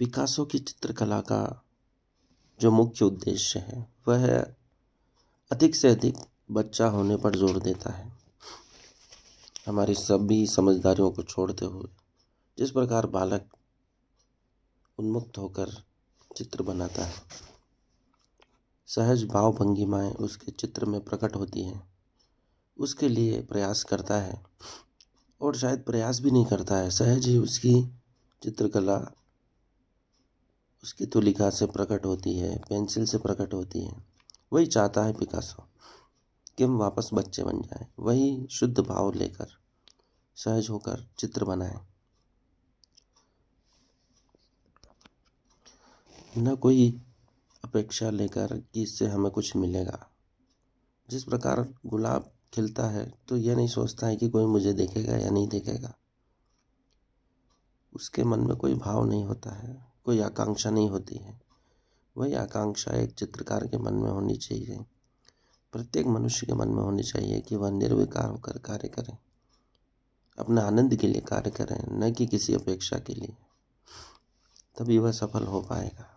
Picasso की चित्रकला का जो मुख्य उद्देश्य है वह अधिक से अधिक बच्चा होने पर जोर देता है हमारी सभी समझदारियों को छोड़ते हुए जिस प्रकार बालक उन्मुक्त होकर चित्र बनाता है सहज भाव भंगिमाएँ उसके चित्र में प्रकट होती हैं उसके लिए प्रयास करता है और शायद प्रयास भी नहीं करता है सहज ही उसकी चित्रकला उसकी तुलिका तो से प्रकट होती है पेंसिल से प्रकट होती है वही चाहता है पिकासो कि हम वापस बच्चे बन जाए वही शुद्ध भाव लेकर सहज होकर चित्र बनाए न कोई अपेक्षा लेकर कि इससे हमें कुछ मिलेगा जिस प्रकार गुलाब खिलता है तो यह नहीं सोचता है कि कोई मुझे देखेगा या नहीं देखेगा उसके मन में कोई भाव नहीं होता है कोई आकांक्षा नहीं होती है वही आकांक्षा एक चित्रकार के मन में होनी चाहिए प्रत्येक मनुष्य के मन में होनी चाहिए कि वह निर्विकार होकर कार्य करें अपने आनंद के लिए कार्य करें न कि किसी अपेक्षा के लिए तभी वह सफल हो पाएगा